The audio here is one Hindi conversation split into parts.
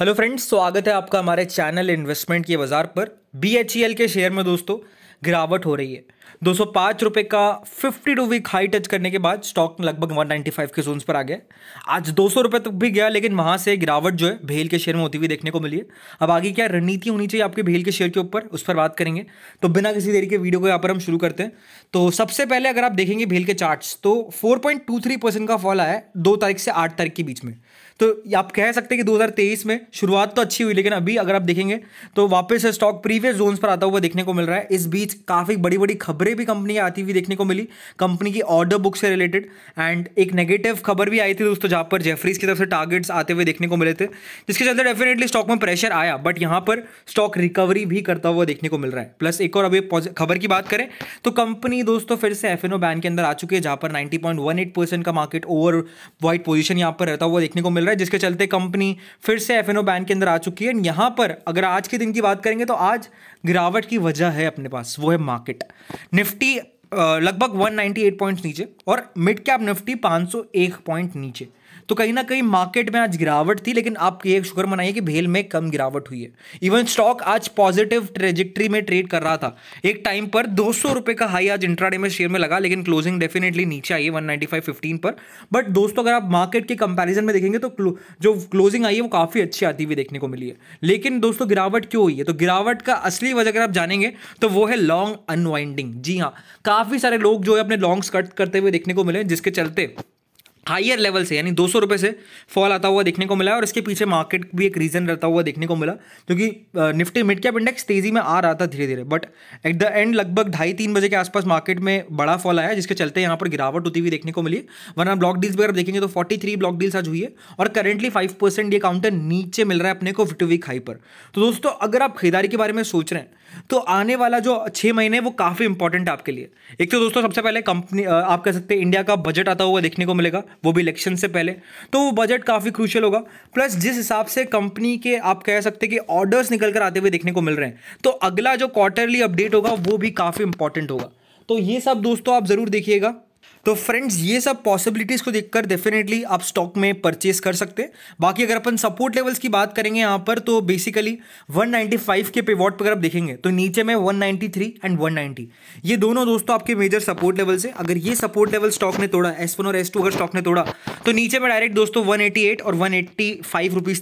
हेलो फ्रेंड्स स्वागत है आपका हमारे चैनल इन्वेस्टमेंट के बाज़ार पर बी e के शेयर में दोस्तों गिरावट हो रही है दो सौ का 52 वीक हाई टच करने के बाद स्टॉक लगभग 195 के जोन पर आ गया आज दो सौ तक भी गया लेकिन वहां से गिरावट जो है भेल के शेयर में होती हुई देखने को मिली है अब आगे क्या रणनीति होनी चाहिए आपके भेल के शेयर के ऊपर उस पर बात करेंगे तो बिना किसी देरी के वीडियो को यहाँ पर हम शुरू करते हैं तो सबसे पहले अगर आप देखेंगे भेल के चार्ट तो फोर का फॉल आया दो तारीख से आठ तारीख के बीच में तो आप कह सकते हैं कि 2023 में शुरुआत तो अच्छी हुई लेकिन अभी अगर आप देखेंगे तो वापस स्टॉक प्रीवियस जोन पर आता हुआ देखने को मिल रहा है इस बीच काफ़ी बड़ी बड़ी खबरें भी कंपनी आती हुई देखने को मिली कंपनी की ऑर्डर बुक से रिलेटेड एंड एक नेगेटिव खबर भी आई थी दोस्तों जहाँ पर जेफरीज की तरफ से टारगेट्स आते हुए देखने को मिले थे जिसके चलते डेफिनेटली स्टॉक में प्रेशर आया बट यहाँ पर स्टॉक रिकवरी भी करता हुआ देखने को मिल रहा है प्लस एक और अभी खबर की बात करें तो कंपनी दोस्तों फिर से एफ बैन के अंदर आ चुकी है जहाँ पर नाइन्टी का मार्केट ओवर वाइट पोजिशन यहाँ पर रहता हुआ देखने को मिल रहा है जिसके चलते कंपनी फिर से एफ बैन के अंदर आ चुकी है यहाँ पर अगर आज के दिन की बात करेंगे तो आज गिरावट की वजह है अपने पास वो है मार्केट निफ्टी लगभग 198 पॉइंट्स नीचे और मिड कैप निफ्टी 501 पॉइंट नीचे तो कहीं ना कहीं मार्केट में आज गिरावट थी लेकिन आप ये शुक्र मनाइए कि भेल में कम गिरावट हुई है इवन स्टॉक आज पॉजिटिव ट्रेजेक्ट्री में ट्रेड कर रहा था एक टाइम पर दो रुपए का हाई आज इंट्राडे में शेयर में लगा लेकिन क्लोजिंग डेफिनेटली नीचे आई है वन पर बट दोस्तों अगर आप मार्केट के कंपेरिजन में देखेंगे तो जो क्लोजिंग आई है वो काफ़ी अच्छी आती हुई देखने को मिली है लेकिन दोस्तों गिरावट क्यों हुई है तो गिरावट का असली वजह अगर आप जानेंगे तो वो है लॉन्ग अनवाइंडिंग जी हाँ काफ़ी सारे लोग जो है अपने लॉन्ग्स कट करते हुए देखने को मिले जिसके चलते हाइयर लेवल से यानी दो सौ से फॉल आता हुआ देखने को मिला है और इसके पीछे मार्केट भी एक रीज़न रहता हुआ देखने को मिला क्योंकि निफ्टी मिड कैप इंडेक्स तेज़ी में आ रहा था धीरे धीरे बट एट द एंड लगभग ढाई तीन बजे के आसपास मार्केट में बड़ा फॉल आया जिसके चलते यहाँ पर गिरावट होती हुई देखने को मिली वरना ब्लॉक डील्स भी अगर देखेंगे तो फोर्टी थ्री ब्लॉक डील्स आज हुई है और करेंटली फाइव परसेंट ये काउंटर नीचे मिल रहा है अपने को फिफ्टी वीक हाई पर तो दोस्तों अगर आप खरीदारी के बारे में सोच रहे हैं तो आने वाला जो छः महीने वो काफ़ी इंपॉर्टेंट है आपके लिए एक तो दोस्तों सबसे पहले कंपनी आप कह सकते हैं इंडिया का बजट आता हुआ देखने को मिलेगा वो भी इलेक्शन से पहले तो वो बजट काफ़ी क्रूशल होगा प्लस जिस हिसाब से कंपनी के आप कह सकते कि ऑर्डर्स निकल कर आते हुए देखने को मिल रहे हैं तो अगला जो क्वार्टरली अपडेट होगा वो भी काफ़ी इंपॉर्टेंट होगा तो ये सब दोस्तों आप ज़रूर देखिएगा तो फ्रेंड्स ये सब पॉसिबिलिटीज़ को देखकर डेफिनेटली आप स्टॉक में परचेस कर सकते हैं बाकी अगर अपन सपोर्ट लेवल्स की बात करेंगे यहाँ पर तो बेसिकली 195 के पेवॉट पर अगर आप देखेंगे तो नीचे में 193 एंड 190 ये दोनों दोस्तों आपके मेजर सपोर्ट लेवल्स से अगर ये सपोर्ट लेवल स्टॉक ने तोड़ा एस और एस अगर स्टॉक ने तोड़ा तो नीचे में डायरेक्ट दोस्तों वन और वन एट्टी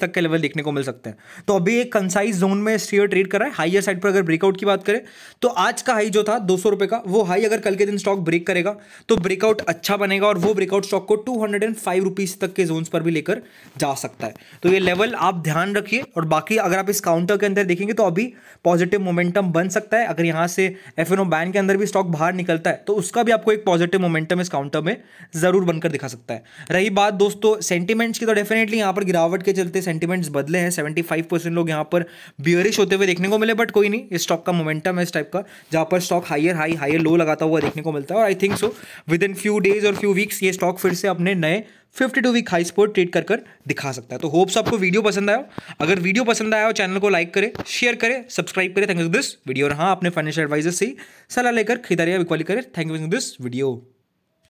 तक के लेवल देखने को मिल सकते हैं तो अभी एक कंसाइज जोन में स्टेयर ट्रेड कर रहा है हाइयर साइड पर अगर ब्रेकआउट की बात करें तो आज का हाई जो था दो का वो हाई अगर कल के दिन स्टॉक ब्रेक करेगा तो ब्रेक ब्रेकआउट अच्छा बनेगा और वो ब्रेकआउट स्टॉक को two hundred and five rupees तक के जोन पर भी लेकर जा सकता है तो ये लेवल आप ध्यान रखिए और बाकी अगर आप इस काउंटर के अंदर देखेंगे तो अभी पॉजिटिव मोमेंटम बन सकता है अगर यहाँ से एफ एन ओ बैन के अंदर भी स्टॉक बाहर निकलता है तो उसका भी आपको एक पॉजिटिव मोमेंटम इस काउंटर में ज़रूर बनकर दिखा सकता है रही बात दोस्तों सेंटीमेंट्स की तो डेफिनेटली यहाँ पर गिरावट के चलते सेंटीमेंट्स बदले हैं सेवेंटी फाइव परसेंट लोग यहाँ पर बियरिश होते हुए देखने को मिले बट कोई नहीं इस स्टॉक का मोमेंटम है इस टाइप का जहाँ पर stock higher high higher low लगाता हुआ देखने को मिलता है और I think so within few days और फ्यू वीक्स ये स्टॉक फिर से अपने नए 52 वीक हाई स्पोर्ट ट्रेड कर कर दिखा सकता है तो होप्स आपको वीडियो पसंद आया अगर वीडियो पसंद आया हो चैनल को लाइक करें शेयर करें सब्सक्राइब करें थैंक यू दिस वीडियो और हाँ अपने फाइनेंशियल एडवाइजर से सलाह लेकर खरीदारी या करें थैंक यू दिस वीडियो